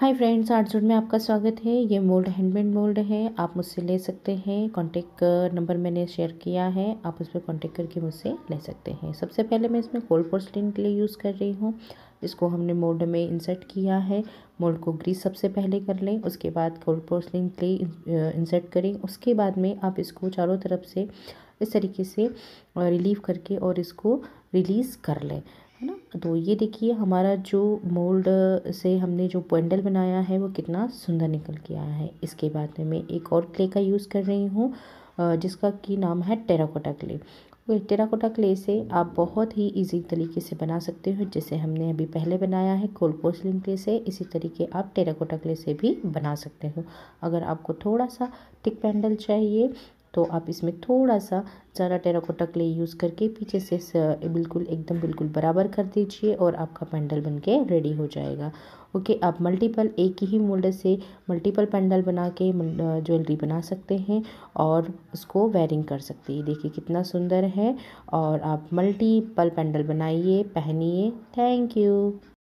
hi friends art जोड में आपका स्वागत है ये मोल्ड हैंडमेड मोल्ड है आप मुझसे ले सकते हैं कांटेक्ट नंबर मैंने शेयर किया है आप उस पर कॉन्टेक्ट करके मुझसे ले सकते हैं सबसे पहले मैं इसमें कोल्ड पोस्टिन के लिए यूज़ कर रही हूँ इसको हमने मोल्ड में इंसर्ट किया है मोल्ड को ग्रीस सबसे पहले कर लें उसके बाद कोल्ड पोस्टिन के लिए इंसर्ट करें उसके बाद में आप इसको चारों तरफ से इस तरीके से रिलीव करके और इसको रिलीज़ कर लें तो ये देखिए हमारा जो मोल्ड से हमने जो पेंडल बनाया है वो कितना सुंदर निकल के आया है इसके बाद में मैं एक और क्ले का यूज़ कर रही हूँ जिसका की नाम है टेराकोटा क्ले टेराकोटा क्ले से आप बहुत ही इजी तरीके से बना सकते हो जैसे हमने अभी पहले बनाया है कोल पोर्सलिन क्ले से इसी तरीके आप टेराकोटा क्ले से भी बना सकते हो अगर आपको थोड़ा सा टिक पैंडल चाहिए तो आप इसमें थोड़ा सा ज़्यादा टेराकोटा क्ले यूज़ करके पीछे से बिल्कुल एकदम बिल्कुल बराबर कर दीजिए और आपका पैंडल बन के रेडी हो जाएगा ओके आप मल्टीपल एक ही मोल्ड से मल्टीपल पैंडल बना के ज्वेलरी बना सकते हैं और उसको वेयरिंग कर सकते हैं देखिए कितना सुंदर है और आप मल्टीपल पैंडल बनाइए पहनिए थैंक यू